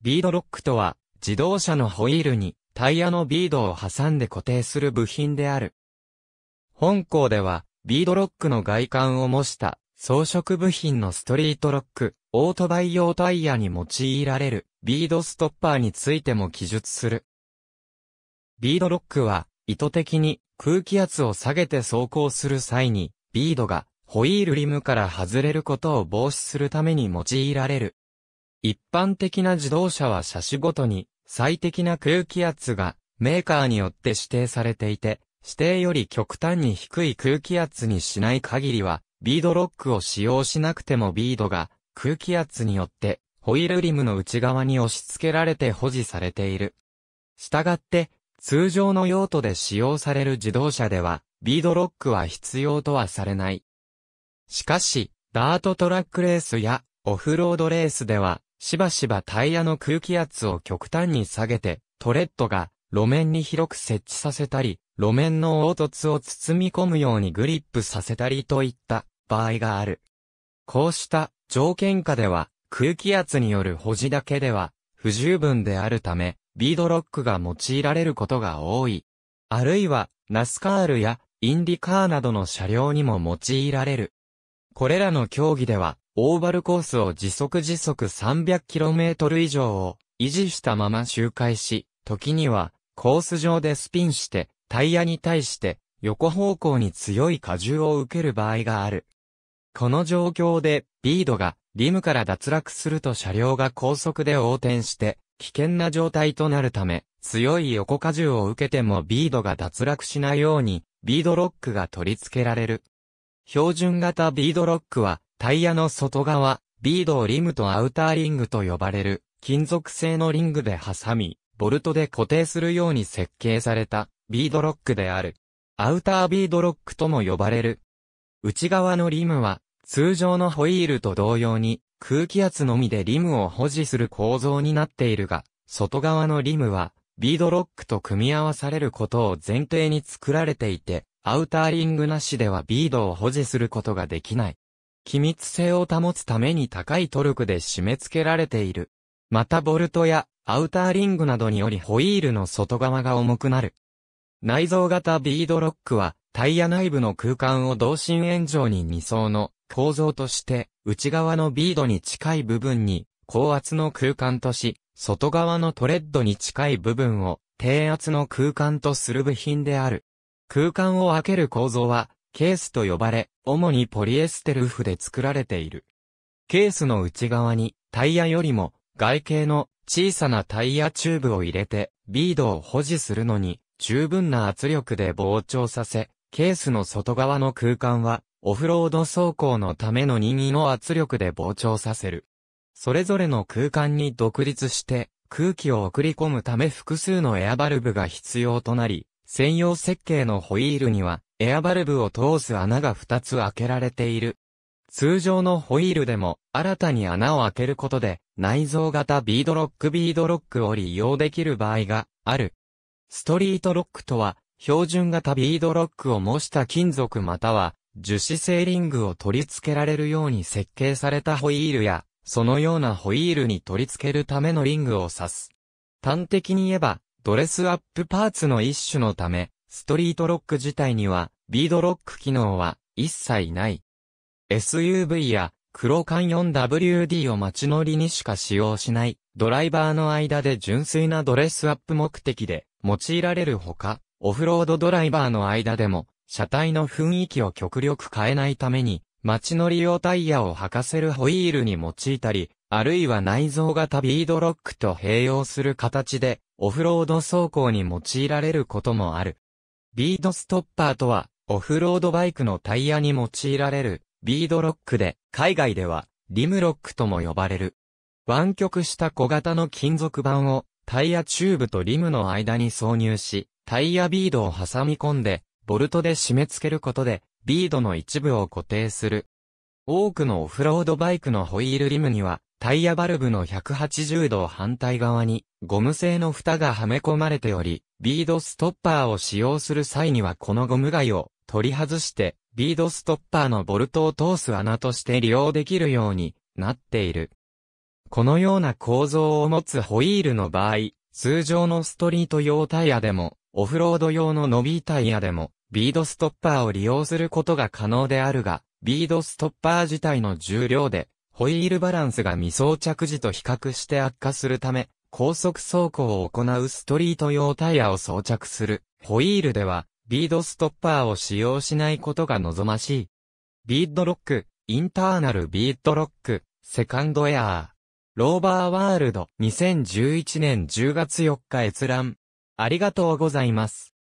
ビードロックとは、自動車のホイールにタイヤのビードを挟んで固定する部品である。本校では、ビードロックの外観を模した装飾部品のストリートロック、オートバイ用タイヤに用いられるビードストッパーについても記述する。ビードロックは、意図的に空気圧を下げて走行する際に、ビードがホイールリムから外れることを防止するために用いられる一般的な自動車は車種ごとに最適な空気圧がメーカーによって指定されていて、指定より極端に低い空気圧にしない限りは、ビードロックを使用しなくてもビードが空気圧によってホイールリムの内側に押し付けられて保持されている。したがって、通常の用途で使用される自動車では、ビードロックは必要とはされない。しかし、ダートトラックレースやオフロードレースでは、しばしばタイヤの空気圧を極端に下げて、トレッドが路面に広く設置させたり、路面の凹凸を包み込むようにグリップさせたりといった場合がある。こうした条件下では空気圧による保持だけでは不十分であるため、ビードロックが用いられることが多い。あるいは、ナスカールやインディカーなどの車両にも用いられる。これらの競技では、オーバルコースを時速時速 300km 以上を維持したまま周回し、時にはコース上でスピンしてタイヤに対して横方向に強い荷重を受ける場合がある。この状況でビードがリムから脱落すると車両が高速で横転して危険な状態となるため強い横荷重を受けてもビードが脱落しないようにビードロックが取り付けられる。標準型ビードロックはタイヤの外側、ビードをリムとアウターリングと呼ばれる、金属製のリングで挟み、ボルトで固定するように設計された、ビードロックである。アウタービードロックとも呼ばれる。内側のリムは、通常のホイールと同様に、空気圧のみでリムを保持する構造になっているが、外側のリムは、ビードロックと組み合わされることを前提に作られていて、アウターリングなしではビードを保持することができない。機密性を保つために高いトルクで締め付けられている。またボルトやアウターリングなどによりホイールの外側が重くなる。内蔵型ビードロックはタイヤ内部の空間を同心円状に2層の構造として内側のビードに近い部分に高圧の空間とし、外側のトレッドに近い部分を低圧の空間とする部品である。空間を開ける構造はケースと呼ばれ、主にポリエステル布で作られている。ケースの内側にタイヤよりも外形の小さなタイヤチューブを入れてビードを保持するのに十分な圧力で膨張させ、ケースの外側の空間はオフロード走行のための任意の圧力で膨張させる。それぞれの空間に独立して空気を送り込むため複数のエアバルブが必要となり、専用設計のホイールにはエアバルブを通す穴が2つ開けられている。通常のホイールでも新たに穴を開けることで内蔵型ビードロックビードロックを利用できる場合がある。ストリートロックとは標準型ビードロックを模した金属または樹脂製リングを取り付けられるように設計されたホイールやそのようなホイールに取り付けるためのリングを指す。端的に言えばドレスアップパーツの一種のためストリートロック自体には、ビードロック機能は一切ない。SUV や、黒缶 4WD を街乗りにしか使用しない、ドライバーの間で純粋なドレスアップ目的で用いられるほか、オフロードドライバーの間でも、車体の雰囲気を極力変えないために、街乗り用タイヤを履かせるホイールに用いたり、あるいは内蔵型ビードロックと併用する形で、オフロード走行に用いられることもある。ビードストッパーとは、オフロードバイクのタイヤに用いられる、ビードロックで、海外では、リムロックとも呼ばれる。湾曲した小型の金属板を、タイヤチューブとリムの間に挿入し、タイヤビードを挟み込んで、ボルトで締め付けることで、ビードの一部を固定する。多くのオフロードバイクのホイールリムには、タイヤバルブの180度を反対側にゴム製の蓋がはめ込まれており、ビードストッパーを使用する際にはこのゴム貝を取り外して、ビードストッパーのボルトを通す穴として利用できるようになっている。このような構造を持つホイールの場合、通常のストリート用タイヤでも、オフロード用の伸びタイヤでも、ビードストッパーを利用することが可能であるが、ビードストッパー自体の重量で、ホイールバランスが未装着時と比較して悪化するため、高速走行を行うストリート用タイヤを装着するホイールではビードストッパーを使用しないことが望ましい。ビードロック、インターナルビードロック、セカンドエアー。ローバーワールド2011年10月4日閲覧。ありがとうございます。